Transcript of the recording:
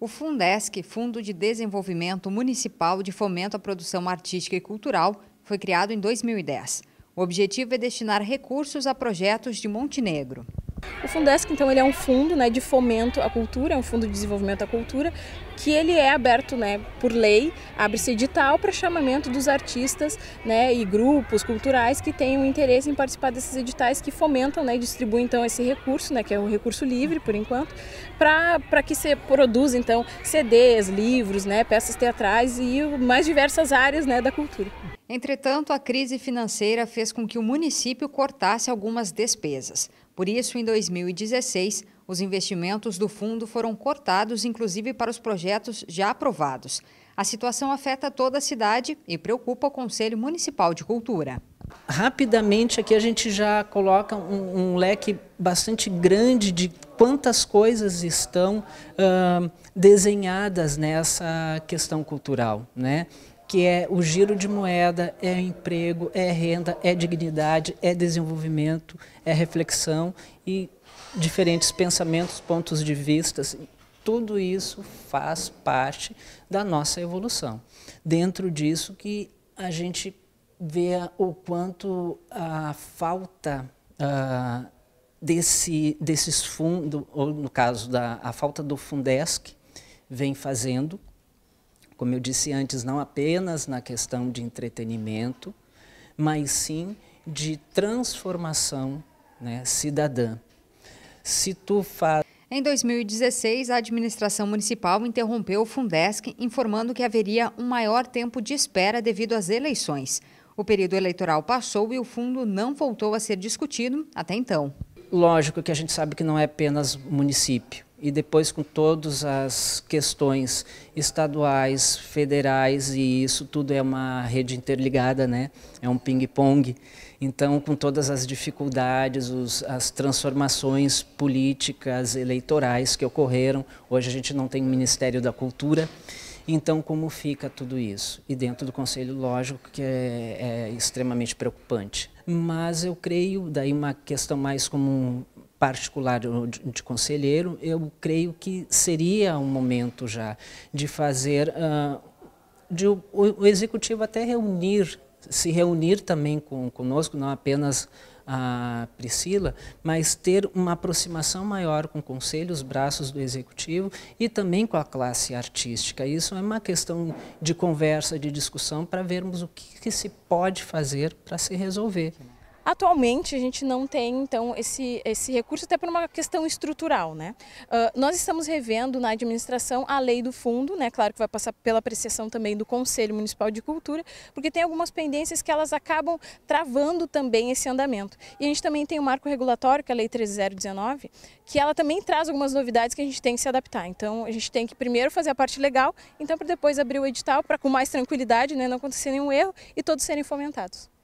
O Fundesc, Fundo de Desenvolvimento Municipal de Fomento à Produção Artística e Cultural, foi criado em 2010. O objetivo é destinar recursos a projetos de Montenegro. O Fundesc, então, ele é um fundo né, de fomento à cultura, é um fundo de desenvolvimento à cultura, que ele é aberto né, por lei, abre-se edital para chamamento dos artistas né, e grupos culturais que tenham interesse em participar desses editais que fomentam né, e distribuem então esse recurso, né, que é um recurso livre por enquanto, para que se produza então CDs, livros, né, peças teatrais e mais diversas áreas né, da cultura. Entretanto, a crise financeira fez com que o município cortasse algumas despesas. Por isso, em 2016, os investimentos do fundo foram cortados, inclusive para os projetos já aprovados. A situação afeta toda a cidade e preocupa o Conselho Municipal de Cultura. Rapidamente aqui a gente já coloca um, um leque bastante grande de quantas coisas estão uh, desenhadas nessa questão cultural, né? que é o giro de moeda, é emprego, é renda, é dignidade, é desenvolvimento, é reflexão e diferentes pensamentos, pontos de vista. Assim. Tudo isso faz parte da nossa evolução. Dentro disso que a gente vê o quanto a falta uh, desse, desses fundos, ou no caso da a falta do Fundesc, vem fazendo como eu disse antes, não apenas na questão de entretenimento, mas sim de transformação né, cidadã. Se tu faz em 2016, a administração municipal interrompeu o Fundesc, informando que haveria um maior tempo de espera devido às eleições. O período eleitoral passou e o fundo não voltou a ser discutido até então lógico que a gente sabe que não é apenas município. E depois com todas as questões estaduais, federais, e isso tudo é uma rede interligada, né? é um ping-pong. Então, com todas as dificuldades, os, as transformações políticas, eleitorais que ocorreram, hoje a gente não tem o Ministério da Cultura, então, como fica tudo isso? E dentro do Conselho, lógico que é, é extremamente preocupante. Mas eu creio, daí uma questão mais como particular de, de, conselheiro, eu creio que seria um momento já de fazer, uh, de o, o executivo até reunir se reunir também com, conosco, não apenas a Priscila, mas ter uma aproximação maior com o conselho, os braços do executivo e também com a classe artística. Isso é uma questão de conversa, de discussão, para vermos o que, que se pode fazer para se resolver. Atualmente a gente não tem então esse, esse recurso até por uma questão estrutural, né? Uh, nós estamos revendo na administração a lei do fundo, né? Claro que vai passar pela apreciação também do Conselho Municipal de Cultura, porque tem algumas pendências que elas acabam travando também esse andamento. E a gente também tem o marco regulatório, que é a Lei 3019, que ela também traz algumas novidades que a gente tem que se adaptar. Então a gente tem que primeiro fazer a parte legal, então para depois abrir o edital para com mais tranquilidade, né, não acontecer nenhum erro e todos serem fomentados.